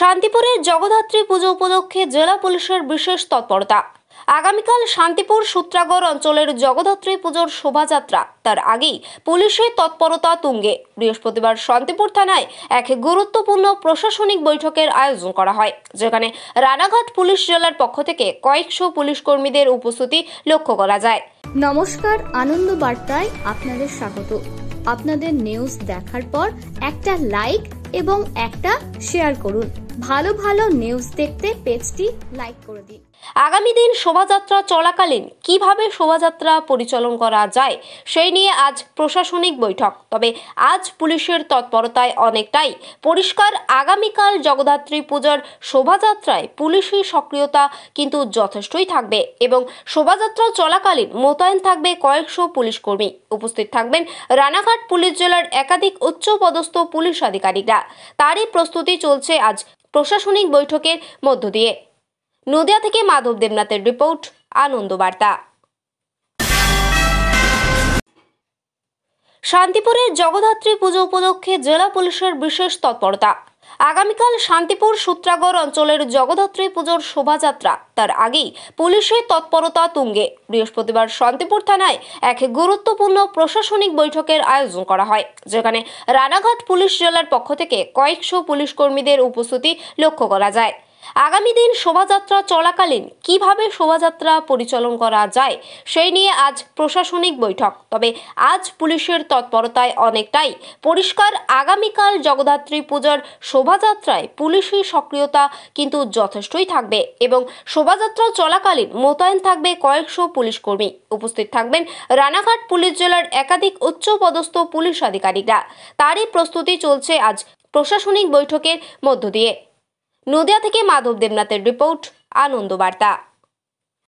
শান্তিপুরের জগদ্ধাত্রী পুজো উপলক্ষে জেলা পুলিশের বিশেষ তৎপরতা আগামীকাল শান্তিপুর সূত্রাগড় অঞ্চলের জগদ্ধাত্রী পুজোর শোভাযাত্রা তার আগেই পুলিশের তৎপরতা তুঙ্গে বৃহস্পতিবার শান্তিপুর থানায় এক গুরুত্বপূর্ণ প্রশাসনিক বৈঠকের আয়োজন করা হয় যেখানে রানাঘাট পুলিশ জেলার পক্ষ থেকে কয়েকশো পুলিশ কর্মীদের উপস্থিতি লক্ষ্য করা যায় নমস্কার আনন্দ বার্তায় আপনাদের স্বাগত আপনাদের নিউজ দেখার পর একটা লাইক এবং একটা শেয়ার করুন ভালো ভালো নিউজ দেখতে পেজটি লাইক করে দিন আগামী দিন শোভাযাত্রা চলাকালীন কিভাবে শোভাযাত্রা পরিচালন করা যায় সেই নিয়ে আজ প্রশাসনিক বৈঠক তবে আজ পুলিশের তৎপরতায় অনেকটাই পরিষ্কার আগামীকাল জগদ্ধাত্রী পূজার শোভাযাত্রায় পুলিশের সক্রিয়তা কিন্তু যথেষ্টই থাকবে এবং শোভাযাত্রা চলাকালীন মোতায়েন থাকবে কয়েকশো পুলিশ কর্মী উপস্থিত থাকবেন রানাঘাট পুলিশ জেলার একাধিক উচ্চ পদস্থ পুলিশ আধিকারিকরা তারই প্রস্তুতি চলছে আজ প্রশাসনিক বৈঠকের মধ্য দিয়ে নদিয়া থেকে মাধব দেবনাথের রিপোর্ট বার্তা শান্তিপুরের জগদ্ধাত্রী পুজো উপলক্ষে জেলা পুলিশের বিশেষ তৎপরতা আগামীকাল শান্তিপুর সূত্রাগড় অঞ্চলের জগদ্ধাত্রী পুজোর শোভাযাত্রা তার আগেই পুলিশের তৎপরতা তুঙ্গে বৃহস্পতিবার শান্তিপুর থানায় এক গুরুত্বপূর্ণ প্রশাসনিক বৈঠকের আয়োজন করা হয় যেখানে রানাঘাট পুলিশ জেলার পক্ষ থেকে কয়েকশো পুলিশ কর্মীদের উপস্থিতি লক্ষ্য করা যায় আগামী দিন শোভাযাত্রা চলাকালীন কিভাবে শোভাযাত্রা পরিচালন করা যায় সেই নিয়ে আজ প্রশাসনিক বৈঠক তবে আজ পুলিশের তৎপরতায় অনেকটাই পরিষ্কার আগামীকাল জগদ্ধাত্রী পূজার শোভাযাত্রায় পুলিশের সক্রিয়তা কিন্তু যথেষ্টই থাকবে এবং শোভাযাত্রা চলাকালীন মোতায়েন থাকবে কয়েকশো পুলিশ কর্মী উপস্থিত থাকবেন রানাঘাট পুলিশ জেলার একাধিক উচ্চ পদস্থ পুলিশ আধিকারিকরা তারই প্রস্তুতি চলছে আজ প্রশাসনিক বৈঠকের মধ্য দিয়ে নদিয়া থেকে মাধব দেবনাথের রিপোর্ট আনন্দবার্তা